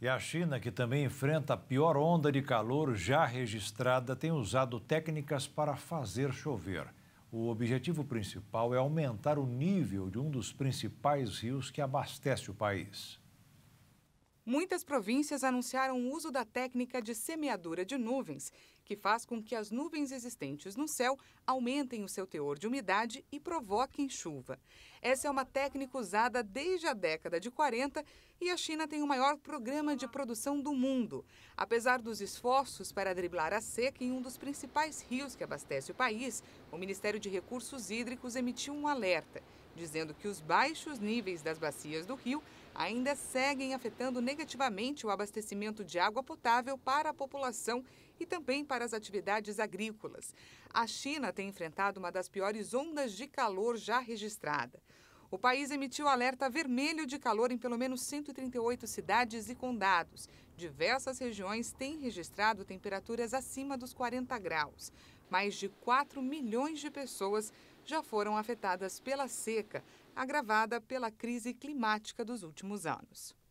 E a China, que também enfrenta a pior onda de calor já registrada, tem usado técnicas para fazer chover. O objetivo principal é aumentar o nível de um dos principais rios que abastece o país muitas províncias anunciaram o uso da técnica de semeadura de nuvens, que faz com que as nuvens existentes no céu aumentem o seu teor de umidade e provoquem chuva. Essa é uma técnica usada desde a década de 40 e a China tem o maior programa de produção do mundo. Apesar dos esforços para driblar a seca em um dos principais rios que abastece o país, o Ministério de Recursos Hídricos emitiu um alerta dizendo que os baixos níveis das bacias do rio ainda seguem afetando negativamente o abastecimento de água potável para a população e também para as atividades agrícolas. A China tem enfrentado uma das piores ondas de calor já registrada. O país emitiu alerta vermelho de calor em pelo menos 138 cidades e condados. Diversas regiões têm registrado temperaturas acima dos 40 graus. Mais de 4 milhões de pessoas já foram afetadas pela seca, agravada pela crise climática dos últimos anos.